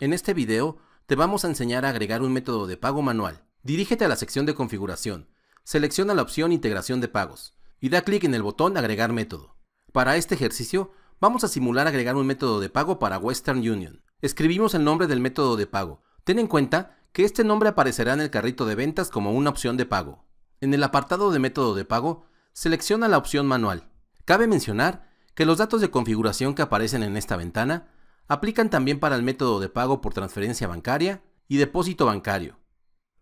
En este video te vamos a enseñar a agregar un método de pago manual. Dirígete a la sección de configuración, selecciona la opción integración de pagos y da clic en el botón agregar método. Para este ejercicio vamos a simular agregar un método de pago para Western Union. Escribimos el nombre del método de pago. Ten en cuenta que este nombre aparecerá en el carrito de ventas como una opción de pago. En el apartado de método de pago, selecciona la opción manual. Cabe mencionar que los datos de configuración que aparecen en esta ventana aplican también para el método de pago por transferencia bancaria y depósito bancario.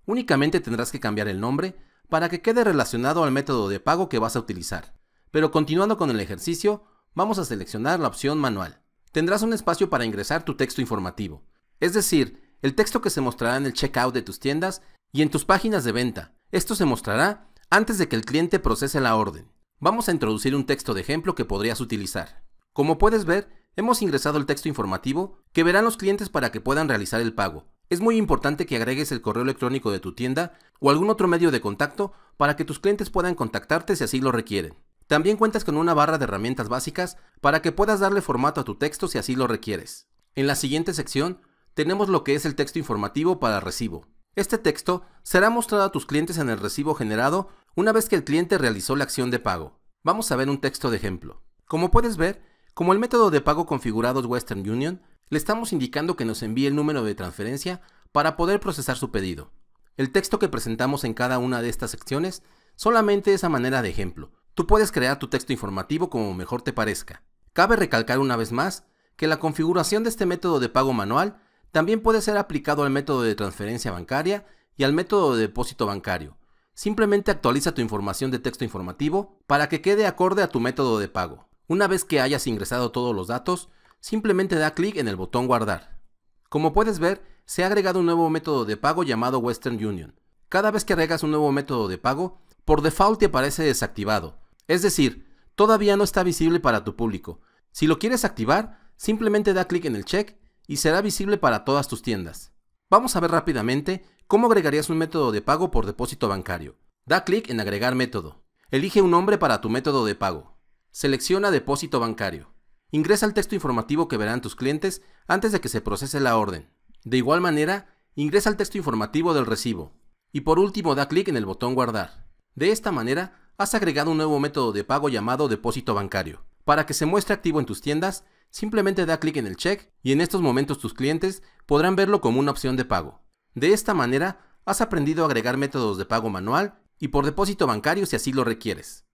Únicamente tendrás que cambiar el nombre para que quede relacionado al método de pago que vas a utilizar. Pero continuando con el ejercicio, vamos a seleccionar la opción manual. Tendrás un espacio para ingresar tu texto informativo, es decir, el texto que se mostrará en el checkout de tus tiendas y en tus páginas de venta. Esto se mostrará antes de que el cliente procese la orden. Vamos a introducir un texto de ejemplo que podrías utilizar. Como puedes ver, Hemos ingresado el texto informativo que verán los clientes para que puedan realizar el pago. Es muy importante que agregues el correo electrónico de tu tienda o algún otro medio de contacto para que tus clientes puedan contactarte si así lo requieren. También cuentas con una barra de herramientas básicas para que puedas darle formato a tu texto si así lo requieres. En la siguiente sección tenemos lo que es el texto informativo para recibo. Este texto será mostrado a tus clientes en el recibo generado una vez que el cliente realizó la acción de pago. Vamos a ver un texto de ejemplo. Como puedes ver, como el método de pago configurado es Western Union, le estamos indicando que nos envíe el número de transferencia para poder procesar su pedido. El texto que presentamos en cada una de estas secciones solamente es a manera de ejemplo. Tú puedes crear tu texto informativo como mejor te parezca. Cabe recalcar una vez más que la configuración de este método de pago manual también puede ser aplicado al método de transferencia bancaria y al método de depósito bancario. Simplemente actualiza tu información de texto informativo para que quede acorde a tu método de pago. Una vez que hayas ingresado todos los datos, simplemente da clic en el botón guardar. Como puedes ver, se ha agregado un nuevo método de pago llamado Western Union. Cada vez que agregas un nuevo método de pago, por default te aparece desactivado, es decir, todavía no está visible para tu público. Si lo quieres activar, simplemente da clic en el check y será visible para todas tus tiendas. Vamos a ver rápidamente cómo agregarías un método de pago por depósito bancario. Da clic en agregar método. Elige un nombre para tu método de pago. Selecciona depósito bancario. Ingresa el texto informativo que verán tus clientes antes de que se procese la orden. De igual manera, ingresa el texto informativo del recibo. Y por último, da clic en el botón guardar. De esta manera, has agregado un nuevo método de pago llamado depósito bancario. Para que se muestre activo en tus tiendas, simplemente da clic en el check y en estos momentos tus clientes podrán verlo como una opción de pago. De esta manera, has aprendido a agregar métodos de pago manual y por depósito bancario si así lo requieres.